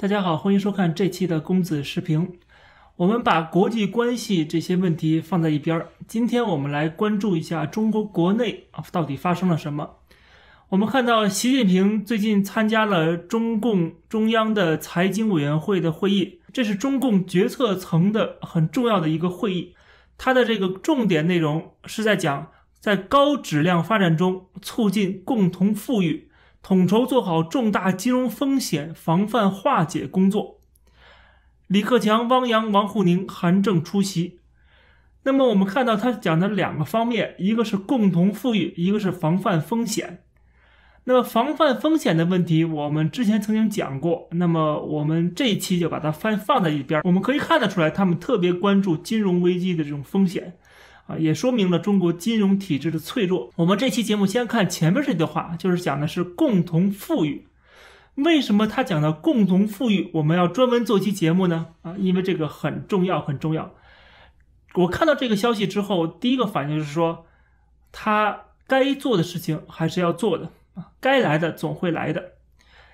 大家好，欢迎收看这期的公子视频。我们把国际关系这些问题放在一边儿，今天我们来关注一下中国国内啊到底发生了什么。我们看到习近平最近参加了中共中央的财经委员会的会议，这是中共决策层的很重要的一个会议。它的这个重点内容是在讲在高质量发展中促进共同富裕。统筹做好重大金融风险防范化解工作，李克强、汪洋、王沪宁、韩正出席。那么我们看到他讲的两个方面，一个是共同富裕，一个是防范风险。那么防范风险的问题，我们之前曾经讲过。那么我们这一期就把它放放在一边。我们可以看得出来，他们特别关注金融危机的这种风险。啊，也说明了中国金融体制的脆弱。我们这期节目先看前面这段话，就是讲的是共同富裕。为什么他讲的共同富裕，我们要专门做期节目呢？啊，因为这个很重要，很重要。我看到这个消息之后，第一个反应就是说，他该做的事情还是要做的啊，该来的总会来的。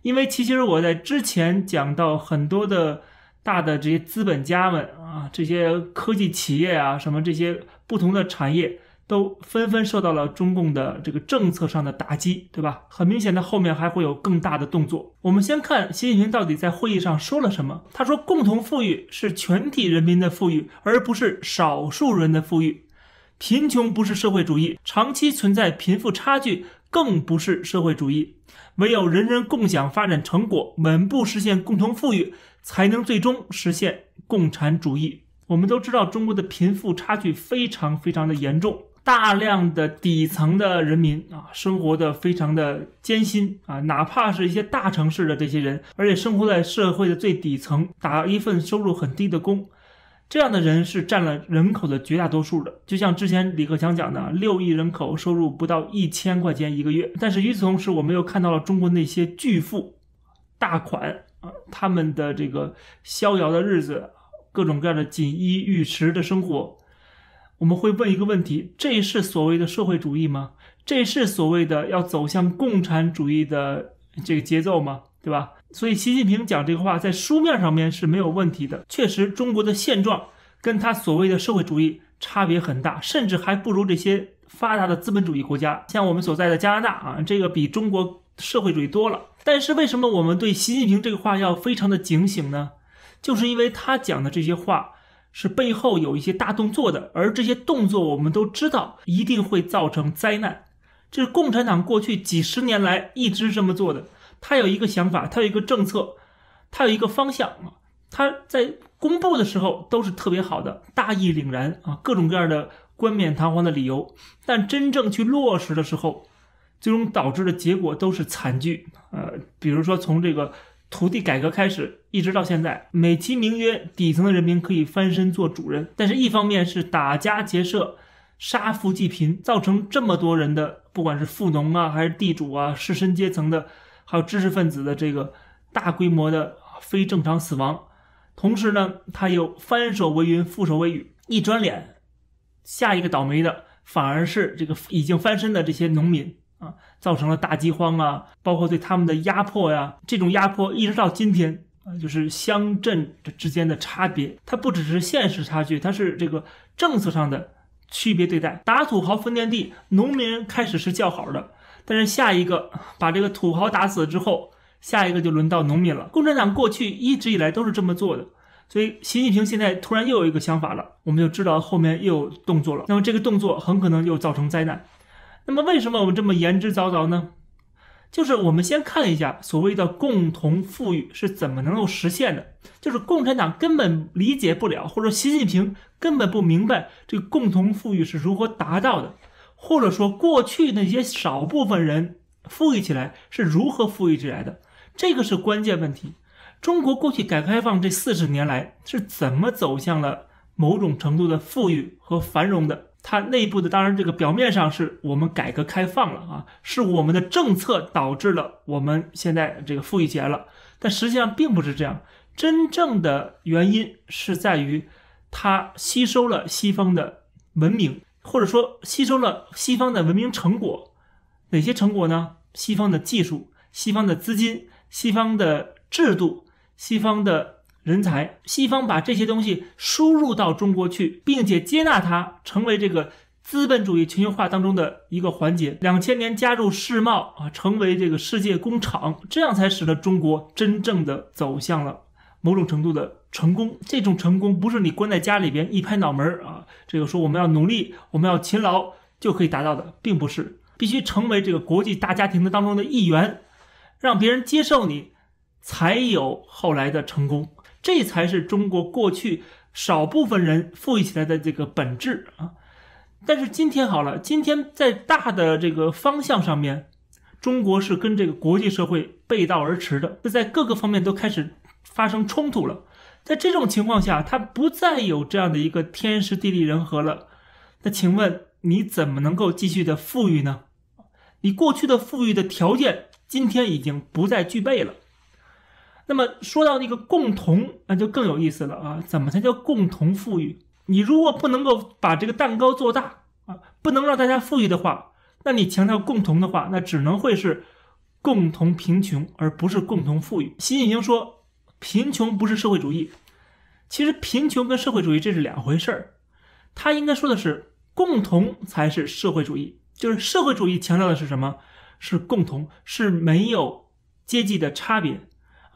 因为其实我在之前讲到很多的大的这些资本家们啊，这些科技企业啊，什么这些。不同的产业都纷纷受到了中共的这个政策上的打击，对吧？很明显的，后面还会有更大的动作。我们先看习近平到底在会议上说了什么。他说：“共同富裕是全体人民的富裕，而不是少数人的富裕；贫穷不是社会主义，长期存在贫富差距更不是社会主义。唯有人人共享发展成果，稳步实现共同富裕，才能最终实现共产主义。”我们都知道，中国的贫富差距非常非常的严重，大量的底层的人民啊，生活的非常的艰辛啊，哪怕是一些大城市的这些人，而且生活在社会的最底层，打一份收入很低的工，这样的人是占了人口的绝大多数的。就像之前李克强讲的，六亿人口收入不到一千块钱一个月。但是与此同时，我们又看到了中国那些巨富、大款啊，他们的这个逍遥的日子。各种各样的锦衣玉食的生活，我们会问一个问题：这是所谓的社会主义吗？这是所谓的要走向共产主义的这个节奏吗？对吧？所以习近平讲这个话在书面上面是没有问题的。确实，中国的现状跟他所谓的社会主义差别很大，甚至还不如这些发达的资本主义国家，像我们所在的加拿大啊，这个比中国社会主义多了。但是为什么我们对习近平这个话要非常的警醒呢？就是因为他讲的这些话是背后有一些大动作的，而这些动作我们都知道一定会造成灾难。这是共产党过去几十年来一直这么做的。他有一个想法，他有一个政策，他有一个方向啊。他在公布的时候都是特别好的，大义凛然啊，各种各样的冠冕堂皇的理由。但真正去落实的时候，最终导致的结果都是惨剧。呃，比如说从这个土地改革开始。一直到现在，美其名曰底层的人民可以翻身做主人，但是，一方面是打家劫舍、杀富济贫，造成这么多人的，不管是富农啊，还是地主啊、士绅阶层的，还有知识分子的这个大规模的非正常死亡。同时呢，他又翻手为云，覆手为雨，一转脸，下一个倒霉的反而是这个已经翻身的这些农民啊，造成了大饥荒啊，包括对他们的压迫呀，这种压迫一直到今天。就是乡镇之间的差别，它不只是现实差距，它是这个政策上的区别对待。打土豪分田地，农民开始是叫好的，但是下一个把这个土豪打死之后，下一个就轮到农民了。共产党过去一直以来都是这么做的，所以习近平现在突然又有一个想法了，我们就知道后面又有动作了。那么这个动作很可能又造成灾难。那么为什么我们这么言之凿凿呢？就是我们先看一下所谓的共同富裕是怎么能够实现的，就是共产党根本理解不了，或者习近平根本不明白这个共同富裕是如何达到的，或者说过去那些少部分人富裕起来是如何富裕起来的，这个是关键问题。中国过去改革开放这四十年来是怎么走向了某种程度的富裕和繁荣的？它内部的当然，这个表面上是我们改革开放了啊，是我们的政策导致了我们现在这个富裕起来了。但实际上并不是这样，真正的原因是在于它吸收了西方的文明，或者说吸收了西方的文明成果。哪些成果呢？西方的技术、西方的资金、西方的制度、西方的。人才，西方把这些东西输入到中国去，并且接纳它，成为这个资本主义全球化当中的一个环节。两千年加入世贸啊，成为这个世界工厂，这样才使得中国真正的走向了某种程度的成功。这种成功不是你关在家里边一拍脑门啊，这个说我们要努力，我们要勤劳就可以达到的，并不是必须成为这个国际大家庭的当中的一员，让别人接受你，才有后来的成功。这才是中国过去少部分人富裕起来的这个本质啊！但是今天好了，今天在大的这个方向上面，中国是跟这个国际社会背道而驰的，那在各个方面都开始发生冲突了。在这种情况下，它不再有这样的一个天时地利人和了。那请问你怎么能够继续的富裕呢？你过去的富裕的条件今天已经不再具备了。那么说到那个共同，那就更有意思了啊！怎么才叫共同富裕？你如果不能够把这个蛋糕做大啊，不能让大家富裕的话，那你强调共同的话，那只能会是共同贫穷，而不是共同富裕。习近平说：“贫穷不是社会主义。”其实贫穷跟社会主义这是两回事儿，他应该说的是共同才是社会主义。就是社会主义强调的是什么？是共同，是没有阶级的差别。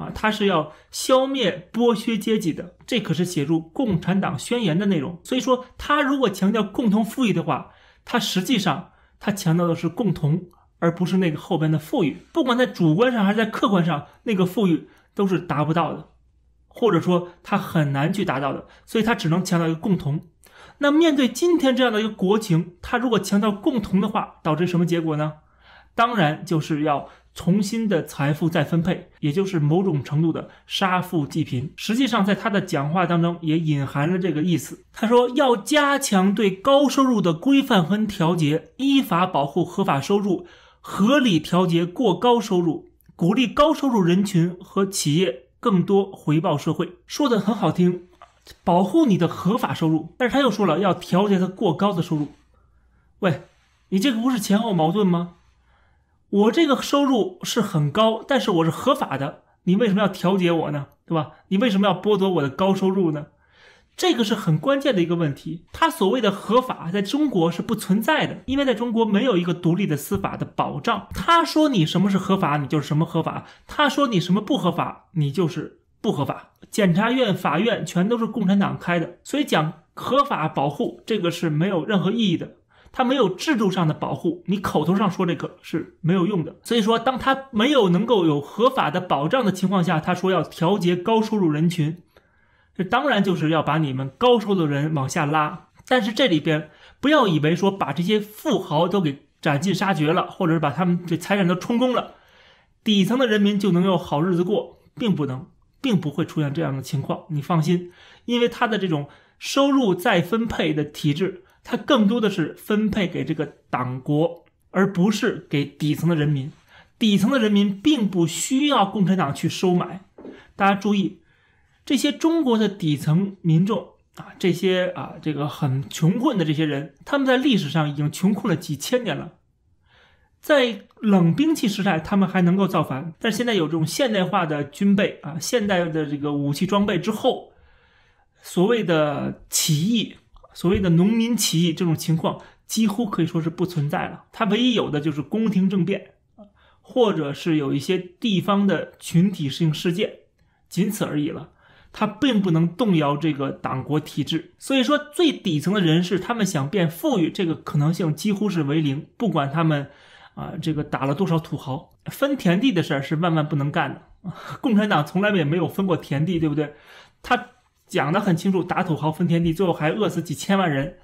啊，他是要消灭剥削阶级的，这可是写入《共产党宣言》的内容。所以说，他如果强调共同富裕的话，他实际上他强调的是共同，而不是那个后边的富裕。不管在主观上还是在客观上，那个富裕都是达不到的，或者说他很难去达到的。所以他只能强调一个共同。那面对今天这样的一个国情，他如果强调共同的话，导致什么结果呢？当然，就是要重新的财富再分配，也就是某种程度的杀富济贫。实际上，在他的讲话当中也隐含了这个意思。他说要加强对高收入的规范和调节，依法保护合法收入，合理调节过高收入，鼓励高收入人群和企业更多回报社会。说的很好听，保护你的合法收入，但是他又说了要调节他过高的收入。喂，你这个不是前后矛盾吗？我这个收入是很高，但是我是合法的，你为什么要调节我呢？对吧？你为什么要剥夺我的高收入呢？这个是很关键的一个问题。他所谓的合法，在中国是不存在的，因为在中国没有一个独立的司法的保障。他说你什么是合法，你就是什么合法；他说你什么不合法，你就是不合法。检察院、法院全都是共产党开的，所以讲合法保护这个是没有任何意义的。他没有制度上的保护，你口头上说这个是没有用的。所以说，当他没有能够有合法的保障的情况下，他说要调节高收入人群，这当然就是要把你们高收入人往下拉。但是这里边不要以为说把这些富豪都给斩尽杀绝了，或者是把他们这财产都充公了，底层的人民就能有好日子过，并不能，并不会出现这样的情况。你放心，因为他的这种收入再分配的体制。它更多的是分配给这个党国，而不是给底层的人民。底层的人民并不需要共产党去收买。大家注意，这些中国的底层民众啊，这些啊，这个很穷困的这些人，他们在历史上已经穷困了几千年了。在冷兵器时代，他们还能够造反，但现在有这种现代化的军备啊，现代的这个武器装备之后，所谓的起义。所谓的农民起义这种情况几乎可以说是不存在了。它唯一有的就是宫廷政变，或者是有一些地方的群体性事件，仅此而已了。它并不能动摇这个党国体制。所以说，最底层的人士，他们想变富裕，这个可能性几乎是为零。不管他们，啊，这个打了多少土豪，分田地的事儿是万万不能干的。共产党从来也没有分过田地，对不对？他。讲得很清楚，打土豪分田地，最后还饿死几千万人。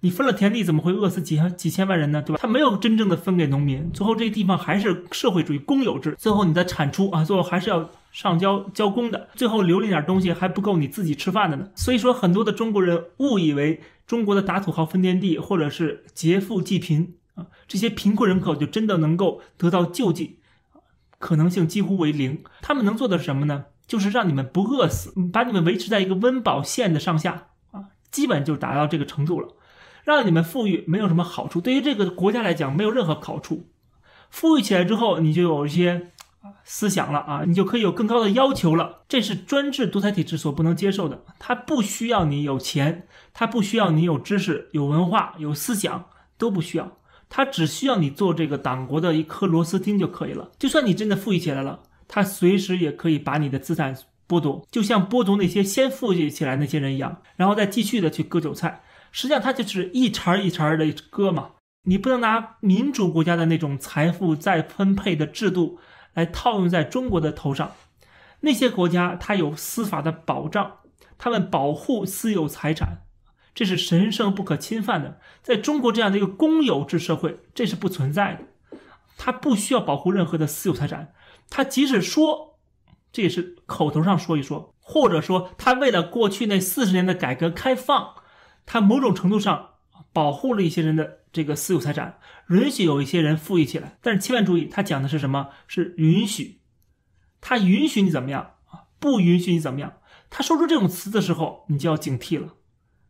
你分了田地，怎么会饿死几几千万人呢？对吧？他没有真正的分给农民，最后这个地方还是社会主义公有制，最后你的产出啊，最后还是要上交交公的，最后留了点东西还不够你自己吃饭的呢。所以说，很多的中国人误以为中国的打土豪分田地，或者是劫富济贫啊，这些贫困人口就真的能够得到救济，可能性几乎为零。他们能做的是什么呢？就是让你们不饿死，把你们维持在一个温饱线的上下啊，基本就达到这个程度了。让你们富裕没有什么好处，对于这个国家来讲没有任何好处。富裕起来之后，你就有一些啊思想了啊，你就可以有更高的要求了。这是专制独裁体制所不能接受的。它不需要你有钱，它不需要你有知识、有文化、有思想，都不需要。它只需要你做这个党国的一颗螺丝钉就可以了。就算你真的富裕起来了。他随时也可以把你的资产剥夺，就像剥夺那些先富起来那些人一样，然后再继续的去割韭菜。实际上，他就是一茬一茬的割嘛。你不能拿民主国家的那种财富再分配的制度来套用在中国的头上。那些国家它有司法的保障，他们保护私有财产，这是神圣不可侵犯的。在中国这样的一个公有制社会，这是不存在的。他不需要保护任何的私有财产。他即使说，这也是口头上说一说，或者说他为了过去那四十年的改革开放，他某种程度上保护了一些人的这个私有财产，允许有一些人富裕起来。但是千万注意，他讲的是什么？是允许，他允许你怎么样啊？不允许你怎么样？他说出这种词的时候，你就要警惕了。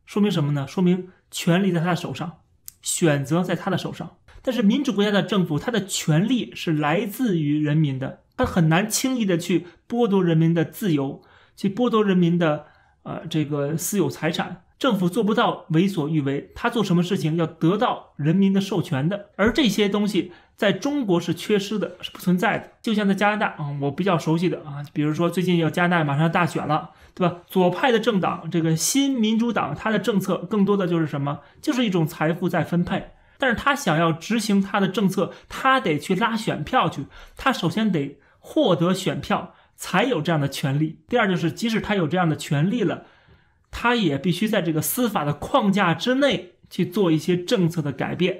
说明什么呢？说明权力在他的手上，选择在他的手上。但是民主国家的政府，他的权力是来自于人民的。他很难轻易的去剥夺人民的自由，去剥夺人民的呃这个私有财产。政府做不到为所欲为，他做什么事情要得到人民的授权的。而这些东西在中国是缺失的，是不存在的。就像在加拿大，嗯，我比较熟悉的啊，比如说最近要加拿大马上要大选了，对吧？左派的政党，这个新民主党，他的政策更多的就是什么？就是一种财富再分配。但是他想要执行他的政策，他得去拉选票去，他首先得。获得选票才有这样的权利。第二，就是即使他有这样的权利了，他也必须在这个司法的框架之内去做一些政策的改变，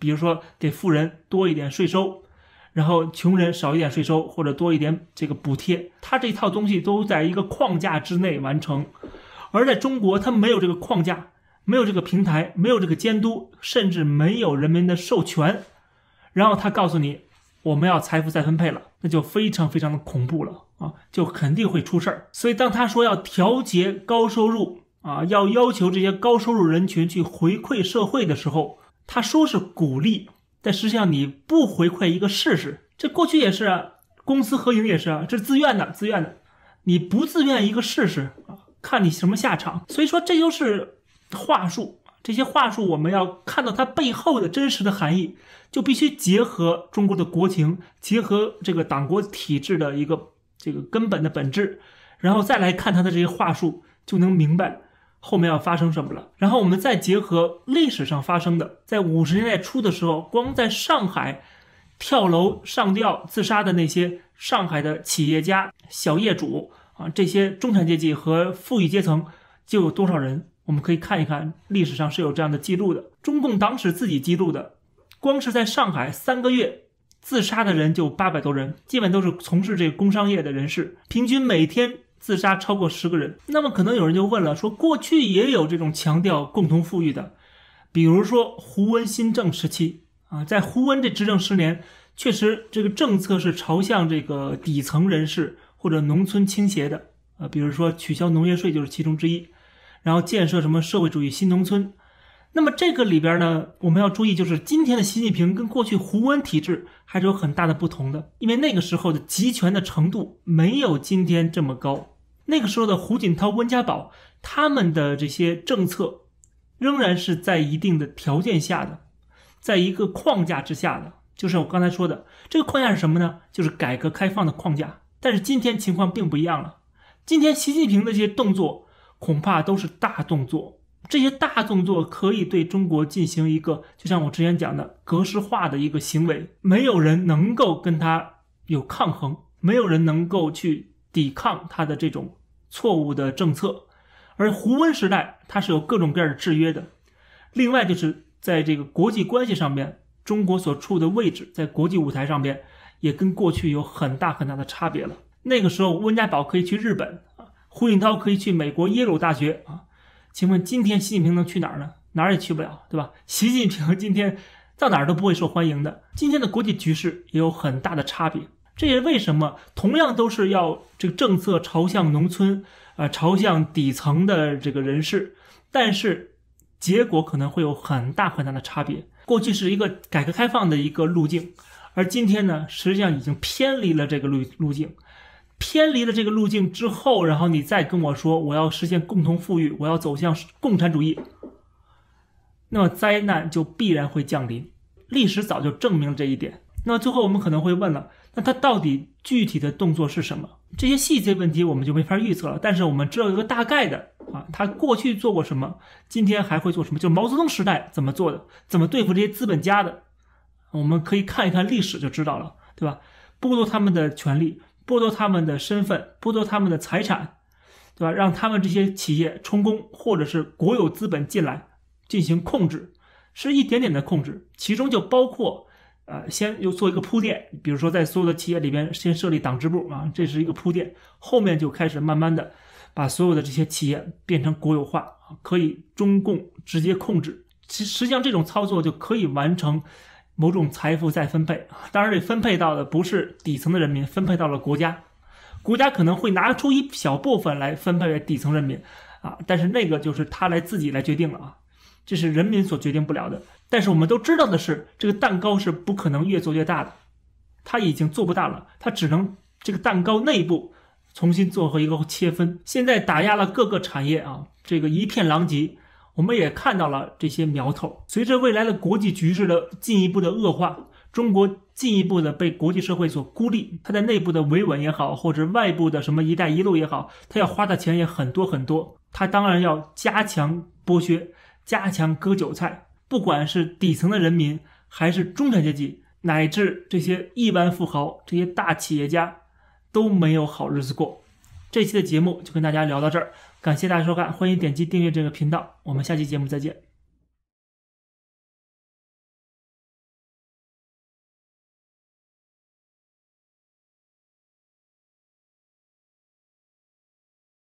比如说给富人多一点税收，然后穷人少一点税收或者多一点这个补贴。他这一套东西都在一个框架之内完成。而在中国，他没有这个框架，没有这个平台，没有这个监督，甚至没有人民的授权。然后他告诉你。我们要财富再分配了，那就非常非常的恐怖了啊，就肯定会出事儿。所以当他说要调节高收入啊，要要求这些高收入人群去回馈社会的时候，他说是鼓励，但实际上你不回馈一个试试？这过去也是啊，公私合营也是啊，这是自愿的自愿的，你不自愿一个试试啊？看你什么下场。所以说这就是话术。这些话术，我们要看到它背后的真实的含义，就必须结合中国的国情，结合这个党国体制的一个这个根本的本质，然后再来看他的这些话术，就能明白后面要发生什么了。然后我们再结合历史上发生的，在五十年代初的时候，光在上海跳楼上吊自杀的那些上海的企业家、小业主啊，这些中产阶级和富裕阶层，就有多少人？我们可以看一看历史上是有这样的记录的，中共党史自己记录的，光是在上海三个月自杀的人就八百多人，基本都是从事这个工商业的人士，平均每天自杀超过十个人。那么可能有人就问了，说过去也有这种强调共同富裕的，比如说胡温新政时期啊，在胡温这执政十年，确实这个政策是朝向这个底层人士或者农村倾斜的啊，比如说取消农业税就是其中之一。然后建设什么社会主义新农村？那么这个里边呢，我们要注意，就是今天的习近平跟过去胡温体制还是有很大的不同的，因为那个时候的集权的程度没有今天这么高。那个时候的胡锦涛、温家宝他们的这些政策，仍然是在一定的条件下的，在一个框架之下的。就是我刚才说的这个框架是什么呢？就是改革开放的框架。但是今天情况并不一样了，今天习近平的这些动作。恐怕都是大动作，这些大动作可以对中国进行一个，就像我之前讲的格式化的一个行为，没有人能够跟他有抗衡，没有人能够去抵抗他的这种错误的政策。而胡温时代，它是有各种各样的制约的。另外就是在这个国际关系上面，中国所处的位置在国际舞台上边，也跟过去有很大很大的差别了。那个时候温家宝可以去日本。胡锦涛可以去美国耶鲁大学啊，请问今天习近平能去哪儿呢？哪儿也去不了，对吧？习近平今天到哪儿都不会受欢迎的。今天的国际局势也有很大的差别，这也是为什么同样都是要这个政策朝向农村啊，朝向底层的这个人士，但是结果可能会有很大很大的差别。过去是一个改革开放的一个路径，而今天呢，实际上已经偏离了这个路路径。偏离了这个路径之后，然后你再跟我说我要实现共同富裕，我要走向共产主义，那么灾难就必然会降临。历史早就证明了这一点。那么最后我们可能会问了，那他到底具体的动作是什么？这些细节问题我们就没法预测了。但是我们知道一个大概的啊，他过去做过什么，今天还会做什么？就是毛泽东时代怎么做的，怎么对付这些资本家的，我们可以看一看历史就知道了，对吧？剥夺他们的权利。剥夺他们的身份，剥夺他们的财产，对吧？让他们这些企业充公，或者是国有资本进来进行控制，是一点点的控制。其中就包括，呃，先又做一个铺垫，比如说在所有的企业里边先设立党支部啊，这是一个铺垫，后面就开始慢慢的把所有的这些企业变成国有化，可以中共直接控制。其实际上这种操作就可以完成。某种财富再分配，当然这分配到的不是底层的人民，分配到了国家，国家可能会拿出一小部分来分配给底层人民，啊，但是那个就是他来自己来决定了啊，这是人民所决定不了的。但是我们都知道的是，这个蛋糕是不可能越做越大的，他已经做不大了，他只能这个蛋糕内部重新做和一个切分。现在打压了各个产业啊，这个一片狼藉。我们也看到了这些苗头。随着未来的国际局势的进一步的恶化，中国进一步的被国际社会所孤立，它的内部的维稳也好，或者外部的什么“一带一路”也好，它要花的钱也很多很多。它当然要加强剥削，加强割韭菜。不管是底层的人民，还是中产阶级，乃至这些亿万富豪、这些大企业家，都没有好日子过。这期的节目就跟大家聊到这儿，感谢大家收看，欢迎点击订阅这个频道，我们下期节目再见。